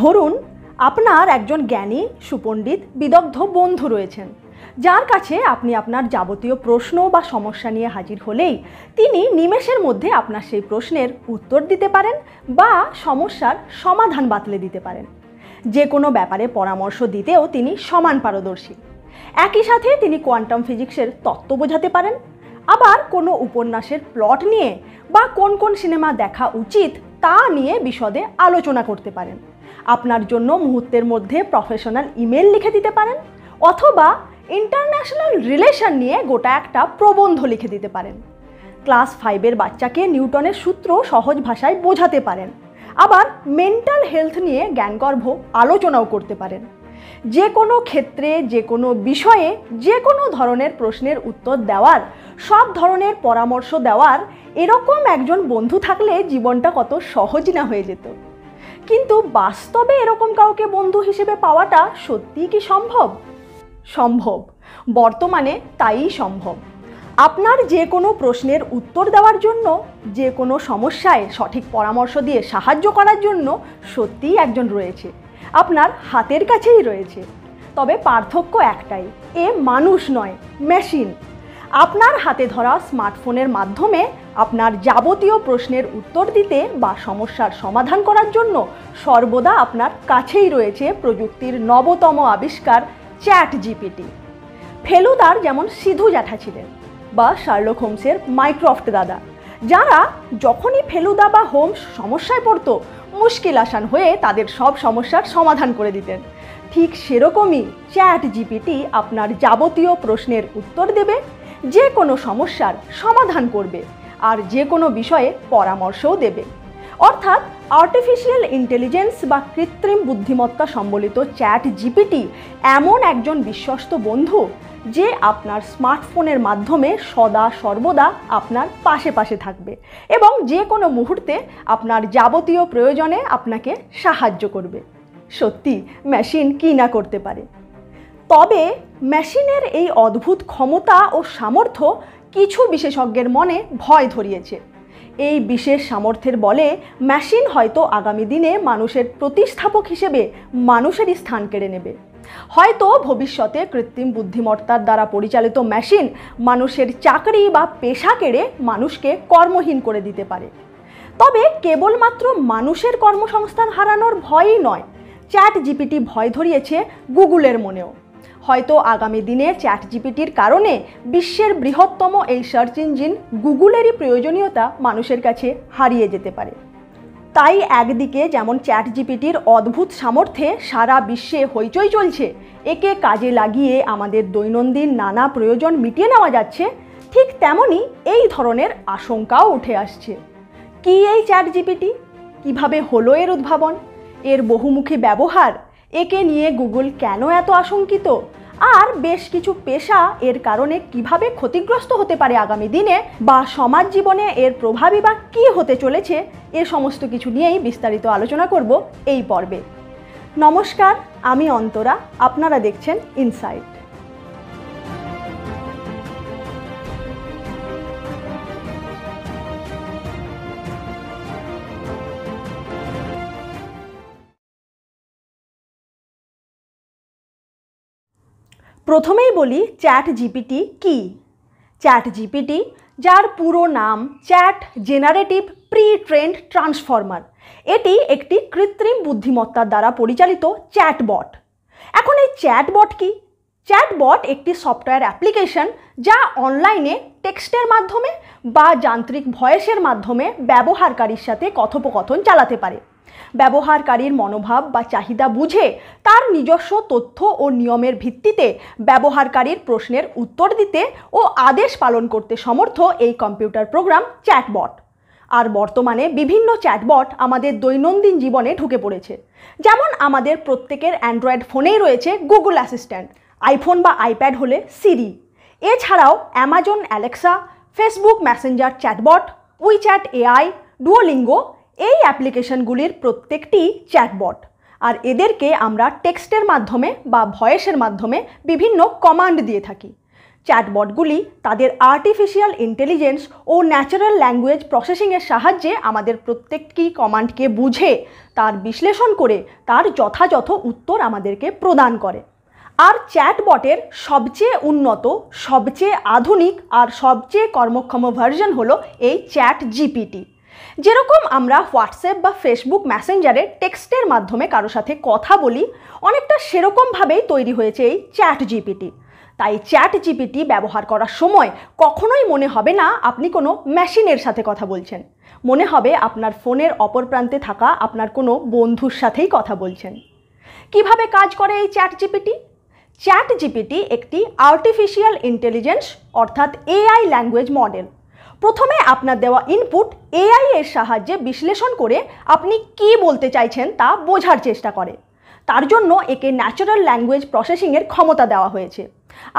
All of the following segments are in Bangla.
ধরুন আপনার একজন জ্ঞানী সুপণ্ডিত বিদগ্ধ বন্ধু রয়েছেন যার কাছে আপনি আপনার যাবতীয় প্রশ্ন বা সমস্যা নিয়ে হাজির হলেই তিনি নিমেষের মধ্যে আপনার সেই প্রশ্নের উত্তর দিতে পারেন বা সমস্যার সমাধান বাতলে দিতে পারেন যে কোনো ব্যাপারে পরামর্শ দিতেও তিনি সমান পারদর্শী একই সাথে তিনি কোয়ান্টাম ফিজিক্সের তত্ত্ব বোঝাতে পারেন আবার কোনো উপন্যাসের প্লট নিয়ে বা কোন কোন সিনেমা দেখা উচিত তা নিয়ে বিশদে আলোচনা করতে পারেন আপনার জন্য মুহূর্তের মধ্যে প্রফেশনাল ইমেল লিখে দিতে পারেন অথবা ইন্টারন্যাশনাল রিলেশন নিয়ে গোটা একটা প্রবন্ধ লিখে দিতে পারেন ক্লাস ফাইভের বাচ্চাকে নিউটনের সূত্র সহজ ভাষায় বোঝাতে পারেন আবার মেন্টাল হেলথ নিয়ে জ্ঞানগর্ভ আলোচনাও করতে পারেন যে কোনো ক্ষেত্রে যে কোনো বিষয়ে যে কোনো ধরনের প্রশ্নের উত্তর দেওয়ার সব ধরনের পরামর্শ দেওয়ার এরকম একজন বন্ধু থাকলে জীবনটা কত সহজ না হয়ে যেত কিন্তু বাস্তবে এরকম কাউকে বন্ধু হিসেবে পাওয়াটা সত্যিই কি সম্ভব সম্ভব বর্তমানে তাই সম্ভব আপনার যে কোনো প্রশ্নের উত্তর দেওয়ার জন্য যে কোনো সমস্যায় সঠিক পরামর্শ দিয়ে সাহায্য করার জন্য সত্যিই একজন রয়েছে আপনার হাতের কাছেই রয়েছে তবে পার্থক্য একটাই এ মানুষ নয় মেশিন আপনার হাতে ধরা স্মার্টফোনের মাধ্যমে আপনার যাবতীয় প্রশ্নের উত্তর দিতে বা সমস্যার সমাধান করার জন্য সর্বদা আপনার কাছেই রয়েছে প্রযুক্তির নবতম আবিষ্কার চ্যাট জিপিটি ফেলুদার যেমন সিধু জ্যাঠা ছিলেন বা শার্লক হোমসের মাইক্রফট দাদা যারা যখনই ফেলুদা বা হোমস সমস্যায় পড়তো মুশকিল আসান হয়ে তাদের সব সমস্যার সমাধান করে দিতেন ঠিক সেরকমই চ্যাট জিপিটি আপনার যাবতীয় প্রশ্নের উত্তর দেবে যে কোনো সমস্যার সমাধান করবে আর যে কোনো বিষয়ে পরামর্শও দেবে অর্থাৎ আর্টিফিশিয়াল ইন্টেলিজেন্স বা কৃত্রিম বুদ্ধিমত্তা সম্বলিত চ্যাট জিপিটি এমন একজন বিশ্বস্ত বন্ধু যে আপনার স্মার্টফোনের মাধ্যমে সদা সর্বদা আপনার পাশে পাশে থাকবে এবং যে কোনো মুহূর্তে আপনার যাবতীয় প্রয়োজনে আপনাকে সাহায্য করবে সত্যি মেশিন কী না করতে পারে তবে মেশিনের এই অদ্ভুত ক্ষমতা ও সামর্থ্য কিছু বিশেষজ্ঞের মনে ভয় ধরিয়েছে এই বিশেষ সামর্থ্যের বলে মেশিন হয়তো আগামী দিনে মানুষের প্রতিস্থাপক হিসেবে মানুষেরই স্থান কেড়ে নেবে হয়তো ভবিষ্যতে কৃত্রিম বুদ্ধিমত্তার দ্বারা পরিচালিত মেশিন মানুষের চাকরি বা পেশা কেড়ে মানুষকে কর্মহীন করে দিতে পারে তবে কেবলমাত্র মানুষের কর্মসংস্থান হারানোর ভয়ই নয় চ্যাট জিপিটি ভয় ধরিয়েছে গুগলের মনেও হয়তো আগামী দিনে চ্যাট জিপিটির কারণে বিশ্বের বৃহত্তম এই সার্চ ইঞ্জিন গুগলেরই প্রয়োজনীয়তা মানুষের কাছে হারিয়ে যেতে পারে তাই একদিকে যেমন চ্যাট জিপিটির অদ্ভুত সামর্থ্যে সারা বিশ্বে হইচই চলছে একে কাজে লাগিয়ে আমাদের দৈনন্দিন নানা প্রয়োজন মিটিয়ে নেওয়া যাচ্ছে ঠিক তেমনই এই ধরনের আশঙ্কাও উঠে আসছে কি এই চ্যাট জিপিটি কীভাবে হলো এর উদ্ভাবন এর বহুমুখী ব্যবহার একে নিয়ে গুগল কেন এত আশঙ্কিত আর বেশ কিছু পেশা এর কারণে কিভাবে ক্ষতিগ্রস্ত হতে পারে আগামী দিনে বা সমাজ জীবনে এর প্রভাবই বা কী হতে চলেছে এ সমস্ত কিছু নিয়েই বিস্তারিত আলোচনা করব এই পর্বে নমস্কার আমি অন্তরা আপনারা দেখছেন ইনসাইট প্রথমেই বলি চ্যাট জিপিটি কি চ্যাট জিপিটি যার পুরো নাম chat generative pre trained transformer এটি একটি কৃত্রিম বুদ্ধিমত্তার দ্বারা পরিচালিত চ্যাটবট এখন এই চ্যাটবট কি চ্যাটবট একটি সফটওয়্যার অ্যাপ্লিকেশন যা অনলাইনে টেক্সটের মাধ্যমে বা যান্ত্রিক ভয়েসের মাধ্যমে ব্যবহারকারীর সাথে কথোপকথন চালাতে পারে ব্যবহারকারীর মনোভাব বা চাহিদা বুঝে তার নিজস্ব তথ্য ও নিয়মের ভিত্তিতে ব্যবহারকারীর প্রশ্নের উত্তর দিতে ও আদেশ পালন করতে সমর্থ এই কম্পিউটার প্রোগ্রাম চ্যাটবট আর বর্তমানে বিভিন্ন চ্যাটবট আমাদের দৈনন্দিন জীবনে ঢুকে পড়েছে যেমন আমাদের প্রত্যেকের অ্যান্ড্রয়েড ফোনেই রয়েছে গুগল অ্যাসিস্ট্যান্ট আইফোন বা আইপ্যাড হলে সিরি এছাড়াও Amazon Alexa Facebook messenger chatbot WeChat AI Duolingo এই অ্যাপ্লিকেশনগুলির প্রত্যেকটি চ্যাটবট আর এদেরকে আমরা টেক্সটের মাধ্যমে বা ভয়েসের মাধ্যমে বিভিন্ন কমান্ড দিয়ে থাকি চ্যাটবটগুলি তাদের আর্টিফিশিয়াল ইন্টেলিজেন্স ও ন্যাচারাল ল্যাঙ্গুয়েজ প্রসেসিংয়ের সাহায্যে আমাদের প্রত্যেকটি কমান্ডকে বুঝে তার বিশ্লেষণ করে তার যথাযথ উত্তর আমাদেরকে প্রদান করে আর চ্যাটবটের সবচেয়ে উন্নত সবচেয়ে আধুনিক আর সবচেয়ে কর্মক্ষম ভার্জন হলো এই চ্যাট জিপিটি যেরকম আমরা হোয়াটসঅ্যাপ বা ফেসবুক ম্যাসেঞ্জারে টেক্সটের মাধ্যমে কারো সাথে কথা বলি অনেকটা সেরকমভাবেই তৈরি হয়েছে এই চ্যাট জিপিটি তাই চ্যাট জিপিটি ব্যবহার করার সময় কখনোই মনে হবে না আপনি কোনো মেশিনের সাথে কথা বলছেন মনে হবে আপনার ফোনের অপর প্রান্তে থাকা আপনার কোনো বন্ধুর সাথেই কথা বলছেন কিভাবে কাজ করে এই চ্যাট জিপিটি চ্যাট জিপিটি একটি আর্টিফিশিয়াল ইন্টেলিজেন্স অর্থাৎ এআই ল্যাঙ্গুয়েজ মডেল প্রথমে আপনার দেওয়া ইনপুট এআই এর সাহায্যে বিশ্লেষণ করে আপনি কি বলতে চাইছেন তা বোঝার চেষ্টা করে তার জন্য একে ন্যাচারাল ল্যাঙ্গুয়েজ প্রসেসিংয়ের ক্ষমতা দেওয়া হয়েছে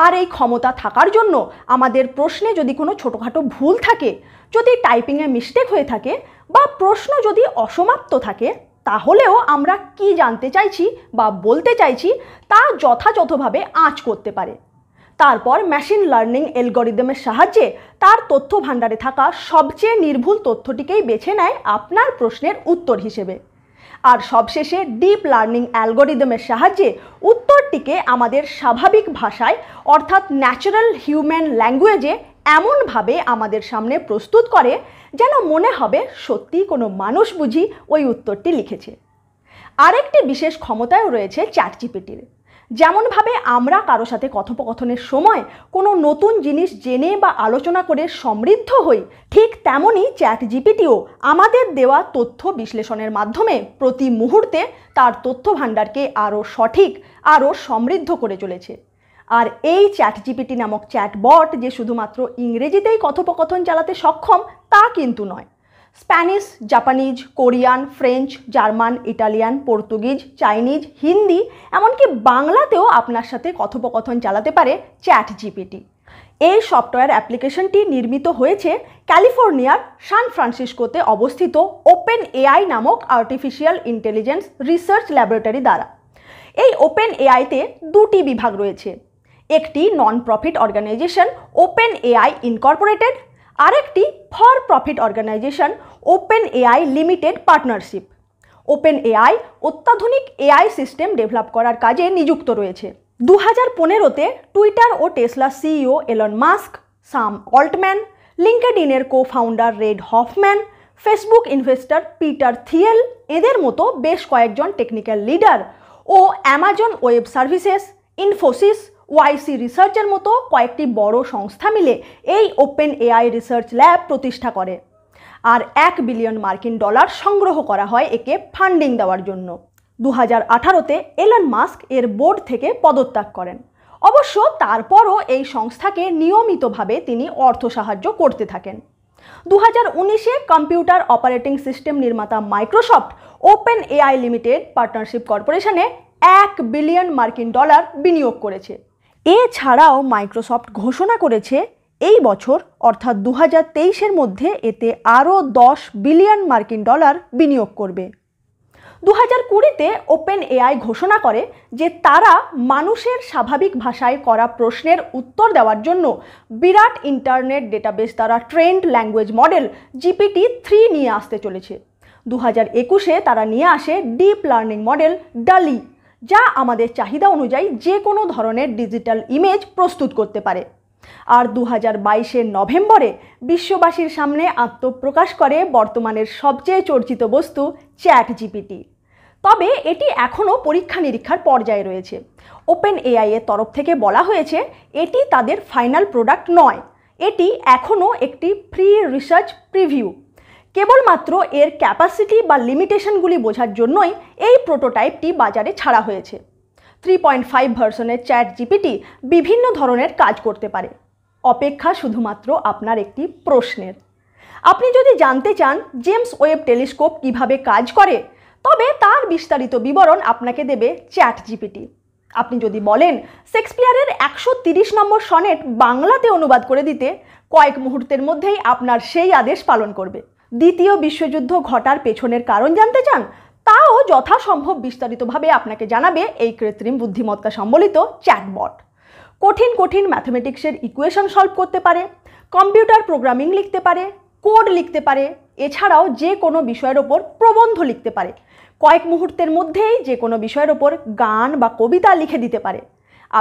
আর এই ক্ষমতা থাকার জন্য আমাদের প্রশ্নে যদি কোনো ছোটোখাটো ভুল থাকে যদি টাইপিংয়ে মিস্টেক হয়ে থাকে বা প্রশ্ন যদি অসমাপ্ত থাকে তাহলেও আমরা কি জানতে চাইছি বা বলতে চাইছি তা যথাযথভাবে আঁচ করতে পারে তারপর মেশিন লার্নিং অ্যালগোরিদমের সাহায্যে তার তথ্য ভাণ্ডারে থাকা সবচেয়ে নির্ভুল তথ্যটিকেই বেছে নেয় আপনার প্রশ্নের উত্তর হিসেবে আর সবশেষে ডিপ লার্নিং অ্যালগোরিদমের সাহায্যে উত্তরটিকে আমাদের স্বাভাবিক ভাষায় অর্থাৎ ন্যাচারাল হিউম্যান ল্যাঙ্গুয়েজে এমনভাবে আমাদের সামনে প্রস্তুত করে যেন মনে হবে সত্যি কোনো মানুষ বুঝি ওই উত্তরটি লিখেছে আরেকটি বিশেষ ক্ষমতায় রয়েছে চ্যাটজিপিটির যেমনভাবে আমরা কারো সাথে কথোপকথনের সময় কোনো নতুন জিনিস জেনে বা আলোচনা করে সমৃদ্ধ হই ঠিক তেমনই চ্যাট জিপিটিও আমাদের দেওয়া তথ্য বিশ্লেষণের মাধ্যমে প্রতি মুহূর্তে তার তথ্য ভাণ্ডারকে আরও সঠিক আরও সমৃদ্ধ করে চলেছে আর এই চ্যাট জিপিটি নামক চ্যাট বট যে শুধুমাত্র ইংরেজিতেই কথোপকথন চালাতে সক্ষম তা কিন্তু নয় Spanish Japanese Korean French German Italian Portuguese Chinese Hindi এমনকি বাংলাতেও আপনার সাথে কথোপকথন চালাতে পারে চ্যাট জিপিটি এই সফটওয়্যার অ্যাপ্লিকেশনটি নির্মিত হয়েছে ক্যালিফোর্নিয়ার সান ফ্রান্সিসকোতে অবস্থিত ওপেন এআই নামক আর্টিফিশিয়াল ইন্টেলিজেন্স রিসার্চ ল্যাবরেটরি দ্বারা এই ওপেন এআইতে দুটি বিভাগ রয়েছে একটি non profit organization Open AI incorporated আরেকটি for profit organization Open AI limited partnership Open AI অত্যাধুনিক এআই সিস্টেম ডেভেলপ করার কাজে নিযুক্ত রয়েছে দু হাজার পনেরোতে টুইটার ও Tesla CEO Elon Musk Sam Altman লিঙ্কেড ইনের co founder Reid Hoffman Facebook investor Peter Thiel এদের মতো বেশ কয়েকজন টেকনিক্যাল লিডার ও Amazon web services Infosys YC রিসার্চের মতো কয়েকটি বড় সংস্থা মিলে এই ওপেন এআই রিসার্চ ল্যাব প্রতিষ্ঠা করে আর এক বিলিয়ন মার্কিন ডলার সংগ্রহ করা হয় একে ফান্ডিং দেওয়ার জন্য দু হাজার আঠারোতে এলন মাস্ক এর বোর্ড থেকে পদত্যাগ করেন অবশ্য তারপরও এই সংস্থাকে নিয়মিতভাবে তিনি অর্থ সাহায্য করতে থাকেন দু হাজার উনিশে কম্পিউটার অপারেটিং সিস্টেম নির্মাতা Microsoft Open AI limited partnership কর্পোরেশনে এক বিলিয়ন মার্কিন ডলার বিনিয়োগ করেছে এছাড়াও মাইক্রোসফট ঘোষণা করেছে এই বছর অর্থাৎ দু হাজার মধ্যে এতে আরও দশ বিলিয়ন মার্কিন ডলার বিনিয়োগ করবে দু হাজার কুড়িতে ওপেন এআই ঘোষণা করে যে তারা মানুষের স্বাভাবিক ভাষায় করা প্রশ্নের উত্তর দেওয়ার জন্য বিরাট ইন্টারনেট ডেটাবেস দ্বারা trained language model GPT three নিয়ে আসতে চলেছে দু হাজার একুশে তারা নিয়ে আসে ডিপ লার্নিং মডেল ডালি যা আমাদের চাহিদা অনুযায়ী যে কোনো ধরনের ডিজিটাল ইমেজ প্রস্তুত করতে পারে আর দু হাজার নভেম্বরে বিশ্ববাসীর সামনে আত্মপ্রকাশ করে বর্তমানের সবচেয়ে চর্চিত বস্তু চ্যাট জিপিটি তবে এটি এখনও পরীক্ষা নিরীক্ষার পর্যায়ে রয়েছে ওপেন এআই এর তরফ থেকে বলা হয়েছে এটি তাদের ফাইনাল প্রোডাক্ট নয় এটি এখনও একটি ফ্রি রিসার্চ প্রিভিউ কেবলমাত্র এর ক্যাপাসিটি বা লিমিটেশনগুলি বোঝার জন্যই এই প্রোটোটাইপটি বাজারে ছাড়া হয়েছে থ্রি পয়েন্ট ফাইভ ভার্সনের চ্যাট জিপিটি বিভিন্ন ধরনের কাজ করতে পারে অপেক্ষা শুধুমাত্র আপনার একটি প্রশ্নের আপনি যদি জানতে চান জেমস ওয়েব টেলিস্কোপ কিভাবে কাজ করে তবে তার বিস্তারিত বিবরণ আপনাকে দেবে চ্যাট জিপিটি আপনি যদি বলেন শেক্সপিয়ারের একশো তিরিশ নম্বর সনেট বাংলাতে অনুবাদ করে দিতে কয়েক মুহূর্তের মধ্যেই আপনার সেই আদেশ পালন করবে দ্বিতীয় বিশ্বযুদ্ধ ঘটার পেছনের কারণ জানতে চান তাও যথাসম্ভব বিস্তারিতভাবে আপনাকে জানাবে এই কৃত্রিম বুদ্ধিমত্তা সম্বলিত চ্যাটবট কঠিন কঠিন ম্যাথমেটিক্সের ইকুয়েশন সলভ করতে পারে কম্পিউটার প্রোগ্রামিং লিখতে পারে কোড লিখতে পারে এছাড়াও যে কোনো বিষয়ের ওপর প্রবন্ধ লিখতে পারে কয়েক মুহূর্তের মধ্যেই যে কোনো বিষয়ের ওপর গান বা কবিতা লিখে দিতে পারে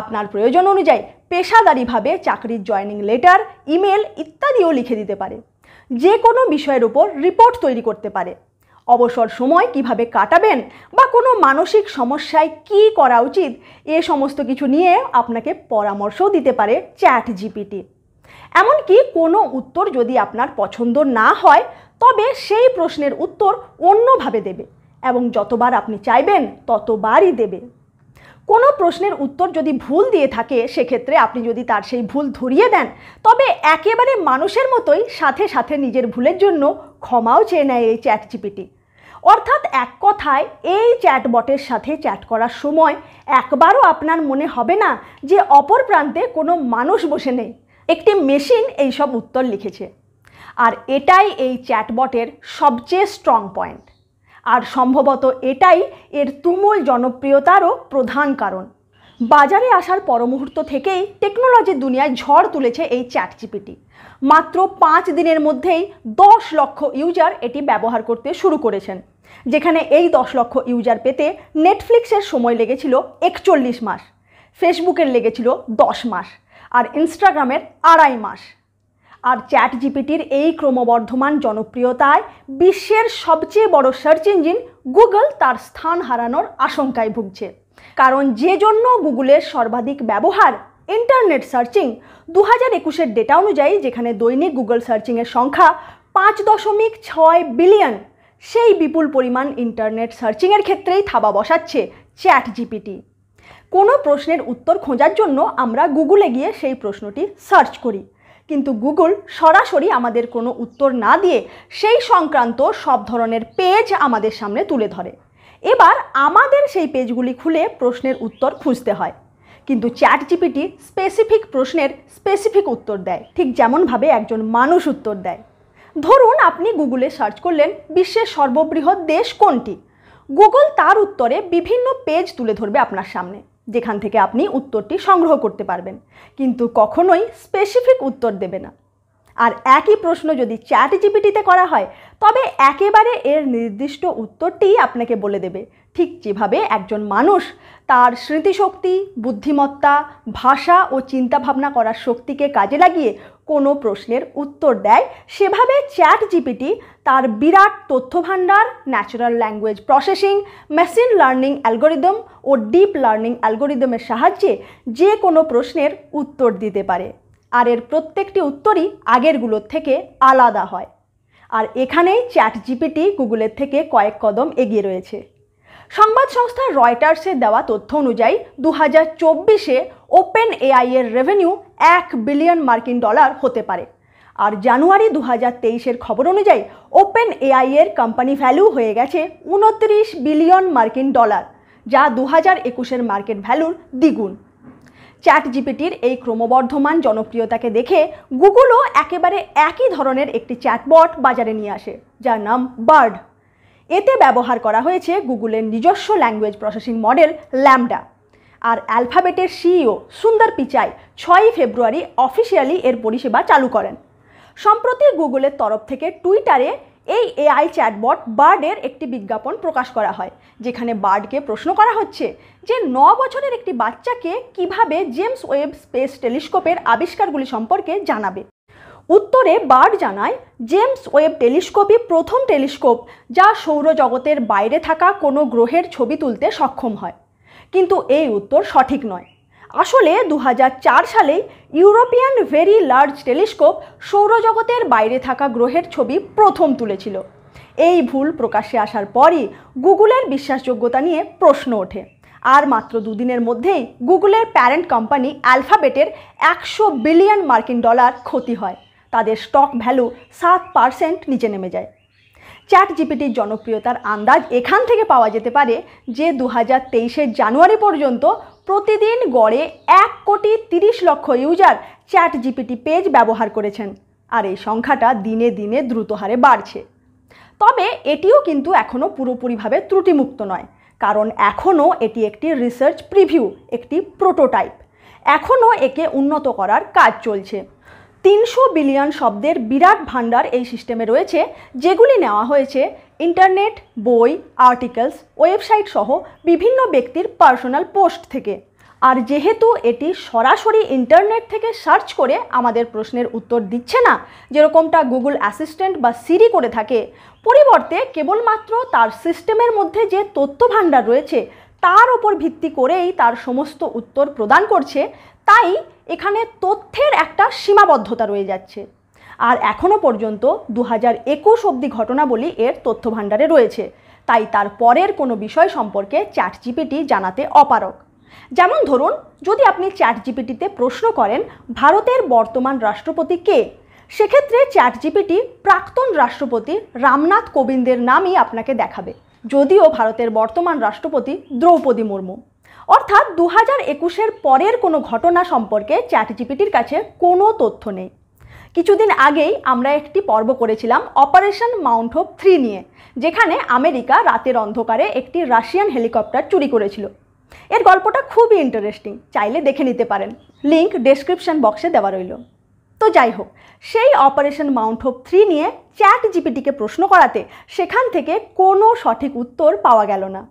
আপনার প্রয়োজন অনুযায়ী পেশাদারিভাবে চাকরির জয়নিং লেটার ইমেল ইত্যাদিও লিখে দিতে পারে যে কোনো বিষয়ের উপর রিপোর্ট তৈরি করতে পারে অবসর সময় কিভাবে কাটাবেন বা কোনো মানসিক সমস্যায় কি করা উচিত এ সমস্ত কিছু নিয়ে আপনাকে পরামর্শও দিতে পারে চ্যাট জিপিটি এমনকি কোনো উত্তর যদি আপনার পছন্দ না হয় তবে সেই প্রশ্নের উত্তর অন্যভাবে দেবে এবং যতবার আপনি চাইবেন ততবারই দেবে কোনো প্রশ্নের উত্তর যদি ভুল দিয়ে থাকে সেক্ষেত্রে আপনি যদি তার সেই ভুল ধরিয়ে দেন তবে একেবারে মানুষের মতোই সাথে সাথে নিজের ভুলের জন্য ক্ষমাও চেয়ে নেয় এই চ্যাট জিপিটি অর্থাৎ এক কথায় এই চ্যাটবটের সাথে চ্যাট করার সময় একবারও আপনার মনে হবে না যে অপর প্রান্তে কোনো মানুষ বসে নেই একটি মেশিন এই সব উত্তর লিখেছে আর এটাই এই চ্যাটবটের সবচেয়ে স্ট্রং পয়েন্ট আর সম্ভবত এটাই এর তুমুল জনপ্রিয়তারও প্রধান কারণ বাজারে আসার পরমুহূর্ত থেকেই টেকনোলজির দুনিয়ায় ঝড় তুলেছে এই চ্যাট জিপিটি মাত্র পাঁচ দিনের মধ্যেই দশ লক্ষ ইউজার এটি ব্যবহার করতে শুরু করেছেন যেখানে এই দশ লক্ষ ইউজার পেতে নেটফ্লিক্সের সময় লেগেছিল একচল্লিশ মাস ফেসবুকের লেগেছিল দশ মাস আর ইনস্টাগ্রামের আড়াই মাস আর চ্যাট জিপিটির এই ক্রমবর্ধমান জনপ্রিয়তায় বিশ্বের সবচেয়ে বড় সার্চ ইঞ্জিন গুগল তার স্থান হারানোর আশঙ্কায় ভুগছে কারণ যে জন্য গুগলের সর্বাধিক ব্যবহার ইন্টারনেট সার্চিং দু হাজার একুশের ডেটা অনুযায়ী যেখানে দৈনিক গুগল সার্চিংয়ের সংখ্যা পাঁচ দশমিক ছয় বিলিয়ন সেই বিপুল পরিমাণ ইন্টারনেট সার্চিংয়ের ক্ষেত্রেই থাবা বসাচ্ছে চ্যাট জিপিটি কোনো প্রশ্নের উত্তর খোঁজার জন্য আমরা গুগলে গিয়ে সেই প্রশ্নটি সার্চ করি কিন্তু গুগল সরাসরি আমাদের কোনো উত্তর না দিয়ে সেই সংক্রান্ত সব ধরনের পেজ আমাদের সামনে তুলে ধরে এবার আমাদের সেই পেজগুলি খুলে প্রশ্নের উত্তর খুঁজতে হয় কিন্তু চ্যাট জিপিটি স্পেসিফিক প্রশ্নের স্পেসিফিক উত্তর দেয় ঠিক যেমনভাবে একজন মানুষ উত্তর দেয় ধরুন আপনি গুগলে সার্চ করলেন বিশ্বের সর্ববৃহৎ দেশ কোনটি গুগল তার উত্তরে বিভিন্ন পেজ তুলে ধরবে আপনার সামনে যেখান থেকে আপনি উত্তরটি সংগ্রহ করতে পারবেন কিন্তু কখনোই স্পেসিফিক উত্তর দেবে না আর একই প্রশ্ন যদি চ্যাট জিপিটিতে করা হয় তবে একেবারে এর নির্দিষ্ট উত্তরটি আপনাকে বলে দেবে ঠিক যেভাবে একজন মানুষ তার স্মৃতিশক্তি বুদ্ধিমত্তা ভাষা ও চিন্তাভাবনা করার শক্তিকে কাজে লাগিয়ে কোনো প্রশ্নের উত্তর দেয় সেভাবে চ্যাট জিপিটি তার বিরাট তথ্যভাণ্ডার natural language processing machine learning algorithm ও ডিপ লার্নিং অ্যালগোরিদমের সাহায্যে যে কোনো প্রশ্নের উত্তর দিতে পারে আর এর প্রত্যেকটি উত্তরই আগেরগুলোর থেকে আলাদা হয় আর এখানেই চ্যাট জিপিটি গুগলের থেকে কয়েক কদম এগিয়ে রয়েছে সংবাদ সংস্থা রয়টার্সে দেওয়া তথ্য অনুযায়ী দু হাজার চব্বিশে ওপেন এআই এর রেভিনিউ এক বিলিয়ন মার্কিন ডলার হতে পারে আর জানুয়ারি দু হাজার তেইশের খবর অনুযায়ী ওপেন এআই এর কোম্পানি ভ্যালু হয়ে গেছে উনত্রিশ বিলিয়ন মার্কিন ডলার যা দু হাজার একুশের মার্কেট ভ্যালুর দ্বিগুণ চ্যাট জিপিটির এই ক্রমবর্ধমান জনপ্রিয়তাকে দেখে গুগলও একেবারে একই ধরনের একটি চ্যাটবট বাজারে নিয়ে আসে যার নাম বার্ড এতে ব্যবহার করা হয়েছে গুগলের নিজস্ব ল্যাঙ্গুয়েজ প্রসেসিং মডেল ল্যামডা আর অ্যালফাবেটের সিইও e সুন্দর পিচাই ছয়ই ফেব্রুয়ারি অফিসিয়ালি এর পরিষেবা চালু করেন সম্প্রতি গুগলের তরফ থেকে টুইটারে এই এআই চ্যাটবট বার্ডের একটি বিজ্ঞাপন প্রকাশ করা হয় যেখানে বার্ডকে প্রশ্ন করা হচ্ছে যে ন বছরের একটি বাচ্চাকে কিভাবে জেমস ওয়েব স্পেস টেলিস্কোপের আবিষ্কারগুলি সম্পর্কে জানাবে উত্তরে বার্ড জানায় জেমস ওয়েব টেলিস্কোপই প্রথম টেলিস্কোপ যা সৌরজগতের বাইরে থাকা কোনো গ্রহের ছবি তুলতে সক্ষম হয় কিন্তু এই উত্তর সঠিক নয় আসলে দু সালে ইউরোপিয়ান ভেরি লার্জ টেলিস্কোপ সৌরজগতের বাইরে থাকা গ্রহের ছবি প্রথম তুলেছিল এই ভুল প্রকাশে আসার পরই গুগলের বিশ্বাসযোগ্যতা নিয়ে প্রশ্ন ওঠে আর মাত্র দুদিনের মধ্যেই গুগলের প্যারেন্ট কোম্পানি অ্যালফাবেটের একশো বিলিয়ন মার্কিন ডলার ক্ষতি হয় তাদের স্টক ভ্যালু সাত পারসেন্ট নিচে নেমে যায় চ্যাট জিপিটির জনপ্রিয়তার আন্দাজ এখান থেকে পাওয়া যেতে পারে যে দু হাজার জানুয়ারি পর্যন্ত প্রতিদিন গড়ে এক কোটি তিরিশ লক্ষ ইউজার চ্যাট জিপিটি পেজ ব্যবহার করেছেন আর এই সংখ্যাটা দিনে দিনে দ্রুত হারে বাড়ছে তবে এটিও কিন্তু এখনও পুরোপুরিভাবে ত্রুটিমুক্ত নয় কারণ এখনও এটি একটি রিসার্চ প্রিভিউ একটি প্রোটোটাইপ এখনও একে উন্নত করার কাজ চলছে তিনশো বিলিয়ন শব্দের বিরাট ভাণ্ডার এই সিস্টেমে রয়েছে যেগুলি নেওয়া হয়েছে ইন্টারনেট বই আর্টিকেলস ওয়েবসাইট সহ বিভিন্ন ব্যক্তির পার্সোনাল পোস্ট থেকে আর যেহেতু এটি সরাসরি ইন্টারনেট থেকে সার্চ করে আমাদের প্রশ্নের উত্তর দিচ্ছে না যেরকমটা গুগল অ্যাসিস্ট্যান্ট বা সিরি করে থাকে পরিবর্তে কেবলমাত্র তার সিস্টেমের মধ্যে যে তথ্য ভাণ্ডার রয়েছে তার ওপর ভিত্তি করেই তার সমস্ত উত্তর প্রদান করছে তাই এখানে তথ্যের একটা সীমাবদ্ধতা রয়ে যাচ্ছে আর এখনও পর্যন্ত দু হাজার একুশ অব্দি ঘটনাবলী এর তথ্য ভাণ্ডারে রয়েছে তাই তার পরের কোনো বিষয় সম্পর্কে চ্যাট জিপিটি জানাতে অপারক যেমন ধরুন যদি আপনি চ্যাট জিপিটিতে প্রশ্ন করেন ভারতের বর্তমান রাষ্ট্রপতি কে সেক্ষেত্রে চ্যাট জিপিটি প্রাক্তন রাষ্ট্রপতি রামনাথ কোবিন্দের নামই আপনাকে দেখাবে যদিও ভারতের বর্তমান রাষ্ট্রপতি দ্রৌপদী মুর্মু অর্থাৎ দু হাজার একুশের পরের কোনো ঘটনা সম্পর্কে চ্যাট জিপিটির কাছে কোনো তথ্য নেই কিছুদিন আগেই আমরা একটি পর্ব করেছিলাম অপারেশন মাউন্ট হোপ থ্রি নিয়ে যেখানে আমেরিকা রাতের অন্ধকারে একটি রাশিয়ান হেলিকপ্টার চুরি করেছিল এর গল্পটা খুবই ইন্টারেস্টিং চাইলে দেখে নিতে পারেন লিঙ্ক ডেসক্রিপশন বক্সে দেওয়া রইল তো যাই হোক সেই অপারেশন মাউন্ট হোপ থ্রি নিয়ে চ্যাট জিপিটিকে প্রশ্ন করাতে সেখান থেকে কোনো সঠিক উত্তর পাওয়া গেল না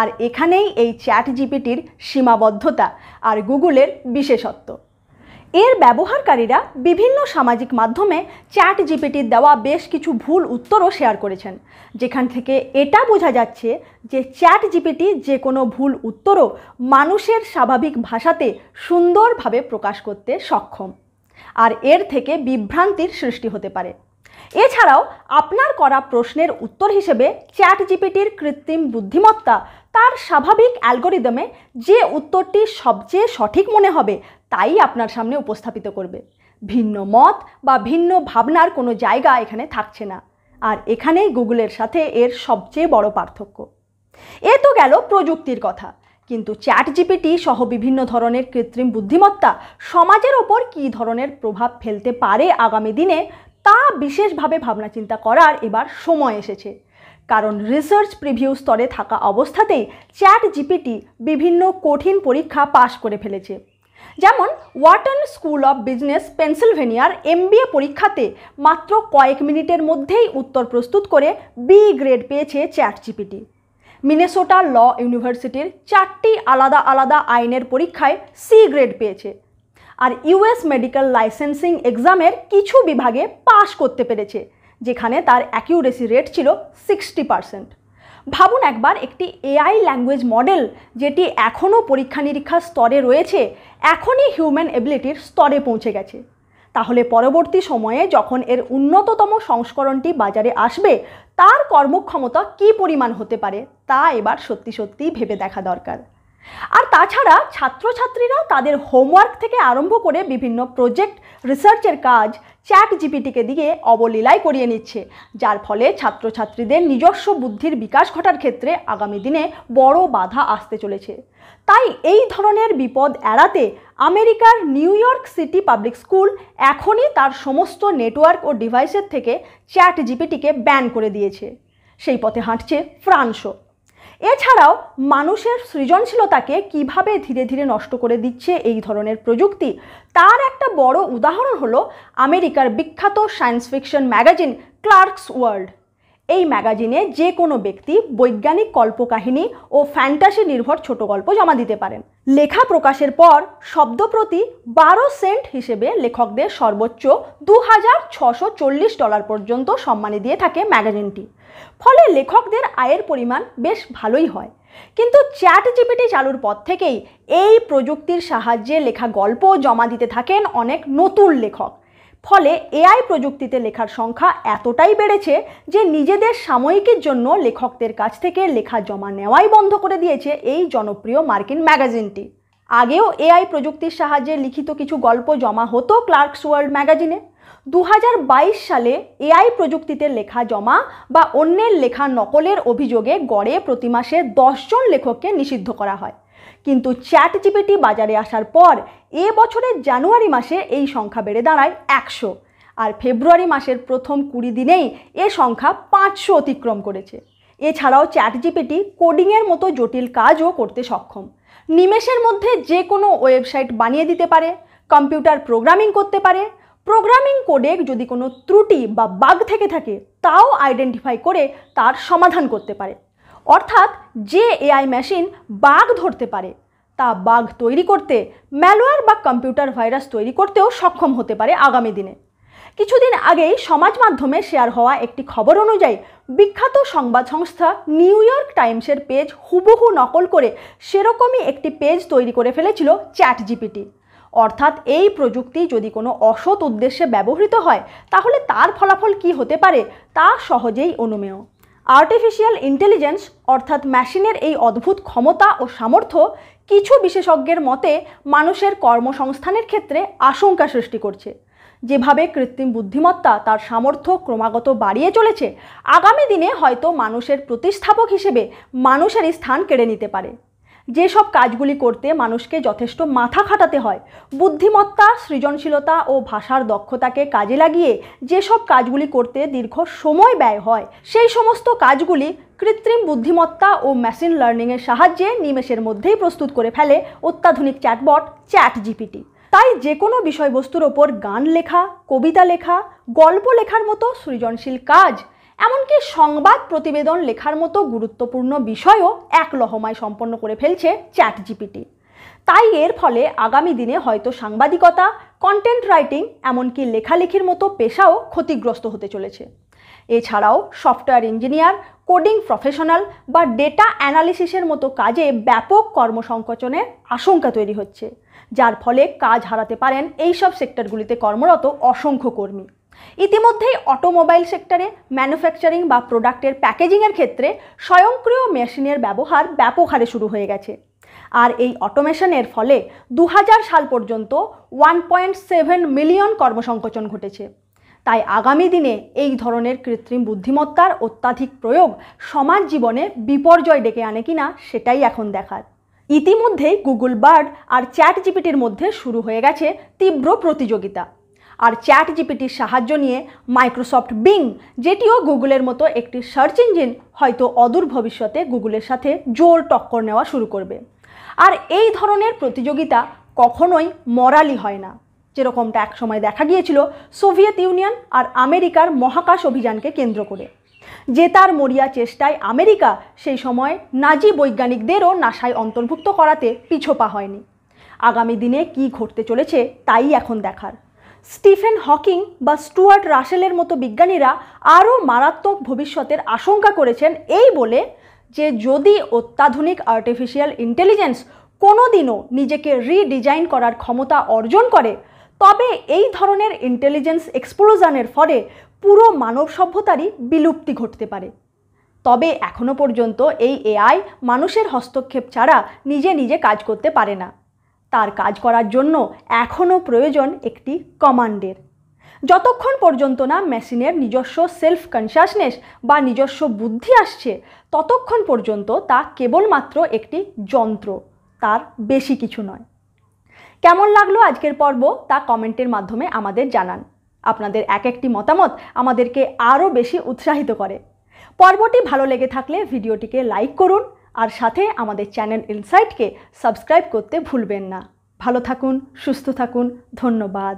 আর এখানেই এই চ্যাট জিপিটির সীমাবদ্ধতা আর গুগলের বিশেষত্ব এর ব্যবহারকারীরা বিভিন্ন সামাজিক মাধ্যমে চ্যাট জিপিটির দেওয়া বেশ কিছু ভুল উত্তরও শেয়ার করেছেন যেখান থেকে এটা বোঝা যাচ্ছে যে চ্যাট জিপিটি যে কোনো ভুল উত্তরও মানুষের স্বাভাবিক ভাষাতে সুন্দরভাবে প্রকাশ করতে সক্ষম আর এর থেকে বিভ্রান্তির সৃষ্টি হতে পারে এছাড়াও আপনার করা প্রশ্নের উত্তর হিসেবে চ্যাট জিপিটির কৃত্রিম বুদ্ধিমত্তা তার স্বাভাবিক অ্যালগোরিদমে যে উত্তরটি সবচেয়ে সঠিক মনে হবে তাই আপনার সামনে উপস্থাপিত করবে ভিন্ন মত বা ভিন্ন ভাবনার কোনো জায়গা এখানে থাকছে না আর এখানেই গুগলের সাথে এর সবচেয়ে বড় পার্থক্য এ তো গেল প্রযুক্তির কথা কিন্তু চ্যাট জিপিটি সহ বিভিন্ন ধরনের কৃত্রিম বুদ্ধিমত্তা সমাজের ওপর কী ধরনের প্রভাব ফেলতে পারে আগামী দিনে তা বিশেষভাবে ভাবনাচিন্তা করার এবার সময় এসেছে কারণ রিসার্চ প্রিভিউ স্তরে থাকা অবস্থাতেই চ্যাট জিপিটি বিভিন্ন কঠিন পরীক্ষা পাশ করে ফেলেছে যেমন ওয়াটন স্কুল অব বিজনেস পেনসিলভেনিয়ার এমবিএ পরীক্ষাতে মাত্র কয়েক মিনিটের মধ্যেই উত্তর প্রস্তুত করে বি গ্রেড পেয়েছে চ্যাট জিপিটি মিনেসোটা ল ইউনিভার্সিটির চারটি আলাদা আলাদা আইনের পরীক্ষায় সি গ্রেড পেয়েছে আর ইউএস মেডিকেল লাইসেন্সিং এক্সামের কিছু বিভাগে পাশ করতে পেরেছে যেখানে তার অ্যাকিউরেসি রেট ছিল সিক্সটি পারসেন্ট ভাবুন একবার একটি এআই ল্যাঙ্গুয়েজ মডেল যেটি এখনও পরীক্ষা নিরীক্ষার স্তরে রয়েছে এখনই হিউম্যান এবিলিটির স্তরে পৌঁছে গেছে তাহলে পরবর্তী সময়ে যখন এর উন্নততম সংস্করণটি বাজারে আসবে তার কর্মক্ষমতা কি পরিমাণ হতে পারে তা এবার সত্যি সত্যি ভেবে দেখা দরকার আর তাছাড়া ছাত্রছাত্রীরাও তাদের হোমওয়ার্ক থেকে আরম্ভ করে বিভিন্ন প্রজেক্ট রিসার্চের কাজ চ্যাট জিপিটিকে দিয়ে অবলীলায় করিয়ে নিচ্ছে যার ফলে ছাত্রছাত্রীদের নিজস্ব বুদ্ধির বিকাশ ঘটার ক্ষেত্রে আগামী দিনে বড় বাধা আসতে চলেছে তাই এই ধরনের বিপদ এড়াতে আমেরিকার New York City public school এখনই তার সমস্ত নেটওয়ার্ক ও ডিভাইসের থেকে চ্যাট জিপিটিকে ব্যান করে দিয়েছে সেই পথে হাঁটছে ফ্রান্সও এছাড়াও মানুষের সৃজনশীলতাকে কিভাবে ধীরে ধীরে নষ্ট করে দিচ্ছে এই ধরনের প্রযুক্তি তার একটা বড় উদাহরণ হলো আমেরিকার বিখ্যাত science fiction magazine Clarkesworld এই ম্যাগাজিনে যে কোনো ব্যক্তি বৈজ্ঞানিক কল্পকাহিনী ও ফ্যান্টাসি নির্ভর ছোট গল্প জমা দিতে পারেন লেখা প্রকাশের পর শব্দ প্রতি বারো সেন্ট হিসেবে লেখকদের সর্বোচ্চ দু ডলার পর্যন্ত সম্মানী দিয়ে থাকে ম্যাগাজিনটি ফলে লেখকদের আয়ের পরিমাণ বেশ ভালোই হয় কিন্তু চ্যাট জিপিটি চালুর পর থেকেই এই প্রযুক্তির সাহায্যে লেখা গল্প জমা দিতে থাকেন অনেক নতুন লেখক ফলে এআই প্রযুক্তিতে লেখার সংখ্যা এতটাই বেড়েছে যে নিজেদের সাময়িকীর জন্য লেখকদের কাছ থেকে লেখা জমা নেওয়াই বন্ধ করে দিয়েছে এই জনপ্রিয় মার্কিন ম্যাগাজিনটি আগেও এআই প্রযুক্তির সাহায্যে লিখিত কিছু গল্প জমা হতো ক্লার্কস ওয়ার্ল্ড ম্যাগাজিনে দু সালে এআই প্রযুক্তিতে লেখা জমা বা অন্যের লেখা নকলের অভিযোগে গড়ে প্রতি মাসে দশজন লেখককে নিষিদ্ধ করা হয় কিন্তু চ্যাট জিপিটি বাজারে আসার পর এ বছরের জানুয়ারি মাসে এই সংখ্যা বেড়ে দাঁড়ায় একশো আর ফেব্রুয়ারি মাসের প্রথম কুড়ি দিনেই এ সংখ্যা পাঁচশো অতিক্রম করেছে এছাড়াও চ্যাট জিপিটি কোডিংয়ের মতো জটিল কাজও করতে সক্ষম নিমেষের মধ্যে যে কোনো ওয়েবসাইট বানিয়ে দিতে পারে কম্পিউটার প্রোগ্রামিং করতে পারে প্রোগ্রামিং কোডে যদি কোনো ত্রুটি বা বাগ থেকে থাকে তাও আইডেন্টিফাই করে তার সমাধান করতে পারে অর্থাৎ যে এআই মেশিন বাগ ধরতে পারে তা বাগ তৈরি করতে ম্যালওয়ার বা কম্পিউটার ভাইরাস তৈরি করতেও সক্ষম হতে পারে আগামী দিনে কিছুদিন আগেই সমাজ মাধ্যমে শেয়ার হওয়া একটি খবর অনুযায়ী বিখ্যাত সংবাদ সংস্থা নিউ ইয়র্ক টাইমসের পেজ হুবহু নকল করে সেরকমই একটি পেজ তৈরি করে ফেলেছিল চ্যাট জিপিটি অর্থাৎ এই প্রযুক্তি যদি কোনো অসৎ উদ্দেশ্যে ব্যবহৃত হয় তাহলে তার ফলাফল কি হতে পারে তা সহজেই অনুমেয় আর্টিফিশিয়াল ইন্টেলিজেন্স অর্থাৎ মেশিনের এই অদ্ভুত ক্ষমতা ও সামর্থ্য কিছু বিশেষজ্ঞের মতে মানুষের কর্মসংস্থানের ক্ষেত্রে আশঙ্কা সৃষ্টি করছে যেভাবে কৃত্রিম বুদ্ধিমত্তা তার সামর্থ্য ক্রমাগত বাড়িয়ে চলেছে আগামী দিনে হয়তো মানুষের প্রতিস্থাপক হিসেবে মানুষেরই স্থান কেড়ে নিতে পারে যেসব কাজগুলি করতে মানুষকে যথেষ্ট মাথা খাটাতে হয় বুদ্ধিমত্তা সৃজনশীলতা ও ভাষার দক্ষতাকে কাজে লাগিয়ে যেসব কাজগুলি করতে দীর্ঘ সময় ব্যয় হয় সেই সমস্ত কাজগুলি কৃত্রিম বুদ্ধিমত্তা ও মেশিন লার্নিংয়ের সাহায্যে নিমেষের মধ্যেই প্রস্তুত করে ফেলে অত্যাধুনিক চ্যাটবট চ্যাট জিপিটি তাই যে কোনো বিষয়বস্তুর ওপর গান লেখা কবিতা লেখা গল্প লেখার মতো সৃজনশীল কাজ এমনকি সংবাদ প্রতিবেদন লেখার মতো গুরুত্বপূর্ণ বিষয়ও এক লহমায় সম্পন্ন করে ফেলছে চ্যাট জিপিটি তাই এর ফলে আগামী দিনে হয়তো সাংবাদিকতা কন্টেন্ট রাইটিং এমনকি লেখালেখির মতো পেশাও ক্ষতিগ্রস্ত হতে চলেছে এছাড়াও সফটওয়্যার ইঞ্জিনিয়ার কোডিং প্রফেশনাল বা ডেটা অ্যানালিসিসের মতো কাজে ব্যাপক কর্মসংকোচনের আশঙ্কা তৈরি হচ্ছে যার ফলে কাজ হারাতে পারেন এইসব সেক্টরগুলিতে কর্মরত অসংখ্য কর্মী ইতিমধ্যেই অটোমোবাইল সেক্টরে ম্যানুফ্যাকচারিং বা প্রোডাক্টের প্যাকেজিংয়ের ক্ষেত্রে স্বয়ংক্রিয় মেশিনের ব্যবহার ব্যাপক হারে শুরু হয়ে গেছে আর এই অটোমেশনের ফলে দু সাল পর্যন্ত ওয়ান পয়েন্ট সেভেন মিলিয়ন কর্মসংকোচন ঘটেছে তাই আগামী দিনে এই ধরনের কৃত্রিম বুদ্ধিমত্তার অত্যাধিক প্রয়োগ সমাজ জীবনে বিপর্যয় ডেকে আনে কিনা সেটাই এখন দেখার ইতিমধ্যেই গুগল বার্ড আর চ্যাট জিপিটির মধ্যে শুরু হয়ে গেছে তীব্র প্রতিযোগিতা আর চ্যাট জিপিটির সাহায্য নিয়ে মাইক্রোসফট বিং যেটিও গুগলের মতো একটি সার্চ ইঞ্জিন হয়তো অদূর ভবিষ্যতে গুগলের সাথে জোর টক্কর নেওয়া শুরু করবে আর এই ধরনের প্রতিযোগিতা কখনোই মরালি হয় না যেরকমটা একসময় দেখা গিয়েছিল সোভিয়েত ইউনিয়ন আর আমেরিকার মহাকাশ অভিযানকে কেন্দ্র করে যে তার মরিয়া চেষ্টায় আমেরিকা সেই সময় নাজি বৈজ্ঞানিকদেরও নাসায় অন্তর্ভুক্ত করাতে পিছোপা হয়নি আগামী দিনে কি ঘটতে চলেছে তাই এখন দেখার স্টিফেন হকিং বা স্টুয়ার্ট রাসেলের মতো বিজ্ঞানীরা আরও মারাত্মক ভবিষ্যতের আশঙ্কা করেছেন এই বলে যে যদি অত্যাধুনিক আর্টিফিশিয়াল ইন্টেলিজেন্স কোনো দিনও নিজেকে রিডিজাইন করার ক্ষমতা অর্জন করে তবে এই ধরনের ইন্টেলিজেন্স এক্সপ্লোজানের ফলে পুরো মানব সভ্যতারই বিলুপ্তি ঘটতে পারে তবে এখনও পর্যন্ত এই এআই মানুষের হস্তক্ষেপ ছাড়া নিজে নিজে কাজ করতে পারে না তার কাজ করার জন্য এখনও প্রয়োজন একটি কমান্ডের যতক্ষণ পর্যন্ত না মেশিনের নিজস্ব সেলফ কনসিয়াসনেস বা নিজস্ব বুদ্ধি আসছে ততক্ষণ পর্যন্ত তা কেবলমাত্র একটি যন্ত্র তার বেশি কিছু নয় কেমন লাগলো আজকের পর্ব তা কমেন্টের মাধ্যমে আমাদের জানান আপনাদের এক একটি মতামত আমাদেরকে আরও বেশি উৎসাহিত করে পর্বটি ভালো লেগে থাকলে ভিডিওটিকে লাইক করুন আর সাথে আমাদের চ্যানেল ইনসাইটকে সাবস্ক্রাইব করতে ভুলবেন না ভালো থাকুন সুস্থ থাকুন ধন্যবাদ